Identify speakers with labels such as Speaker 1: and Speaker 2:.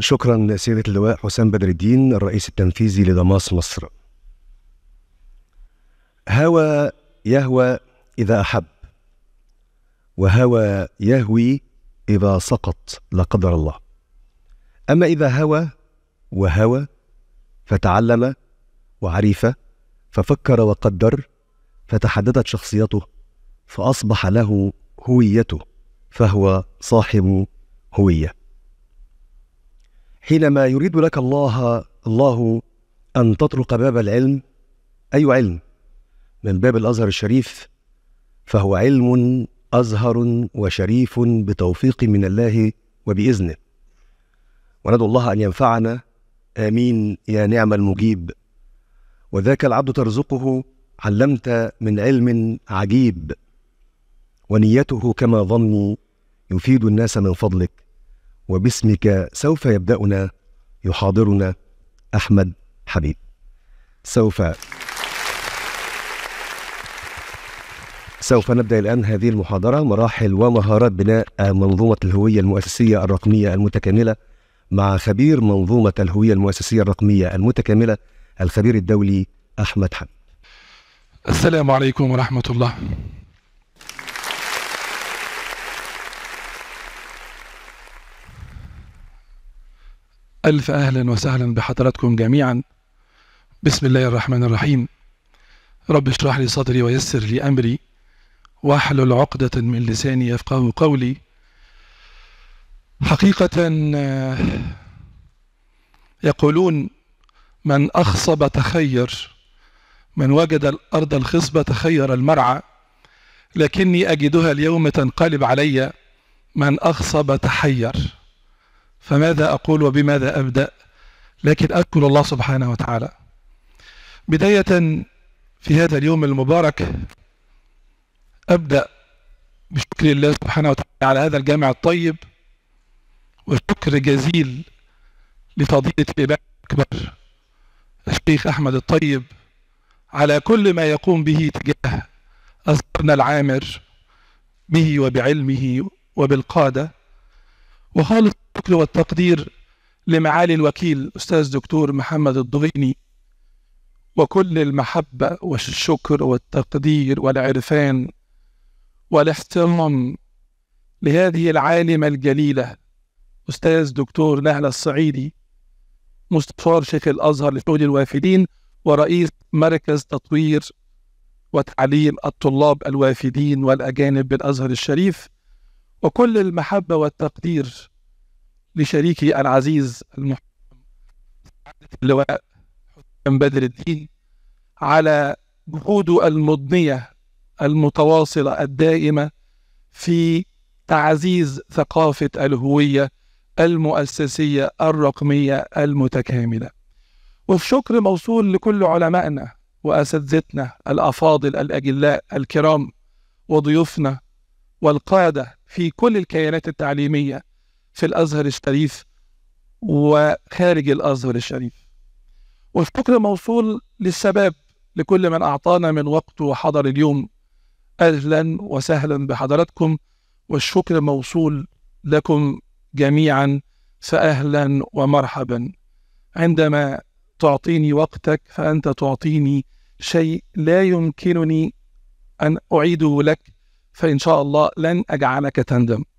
Speaker 1: شكرا سيدة اللواء حسام بدر الدين الرئيس التنفيذي لدماس مصر هوى يهوى إذا أحب وهوى يهوي إذا سقط لا قدر الله أما إذا هوى وهوى فتعلم وعرف ففكر وقدر فتحددت شخصيته فأصبح له هويته فهو صاحب هويه حينما يريد لك الله الله أن تطرق باب العلم أي علم من باب الأزهر الشريف فهو علم أزهر وشريف بتوفيق من الله وبإذنه وندعو الله أن ينفعنا آمين يا نعم المجيب وذاك العبد ترزقه علمت من علم عجيب ونيته كما ظني يفيد الناس من فضلك وباسمك سوف يبدأنا يحاضرنا أحمد حبيب سوف سوف نبدأ الآن هذه المحاضرة مراحل ومهارات بناء منظومة الهوية المؤسسية الرقمية المتكاملة مع خبير منظومة الهوية المؤسسية الرقمية المتكاملة الخبير الدولي أحمد حبيب
Speaker 2: السلام عليكم ورحمة الله ألف أهلا وسهلا بحضراتكم جميعا بسم الله الرحمن الرحيم رب اشرح لي صدري ويسر لي أمري واحلل عقدة من لساني يفقه قولي حقيقة يقولون من أخصب تخير من وجد الأرض الخصبة تخير المرعى لكني أجدها اليوم تنقلب علي من أخصب تحير فماذا أقول وبماذا أبدأ لكن أذكر الله سبحانه وتعالى بداية في هذا اليوم المبارك أبدأ بشكر الله سبحانه وتعالى على هذا الجامع الطيب وشكر جزيل لفضيلة الإمام الأكبر الشيخ أحمد الطيب على كل ما يقوم به تجاه أصدرنا العامر به وبعلمه وبالقادة وخالص الشكر والتقدير لمعالي الوكيل أستاذ دكتور محمد الضغيني وكل المحبة والشكر والتقدير والعرفان والاحترام لهذه العالمة الجليلة أستاذ دكتور نهلة الصعيدي مستشار شيخ الأزهر لشؤون الوافدين ورئيس مركز تطوير وتعليم الطلاب الوافدين والأجانب بالأزهر الشريف وكل المحبة والتقدير لشريكي العزيز المحترم اللواء حسام بدر الدين على جهوده المضنية المتواصلة الدائمة في تعزيز ثقافة الهوية المؤسسية الرقمية المتكاملة وفي شكر موصول لكل علمائنا وأساتذتنا الأفاضل الأجلاء الكرام وضيوفنا والقادة في كل الكيانات التعليمية في الازهر الشريف وخارج الازهر الشريف والشكر موصول للشباب لكل من اعطانا من وقته وحضر اليوم اهلا وسهلا بحضراتكم والشكر موصول لكم جميعا فاهلا ومرحبا عندما تعطيني وقتك فانت تعطيني شيء لا يمكنني ان اعيده لك فان شاء الله لن اجعلك تندم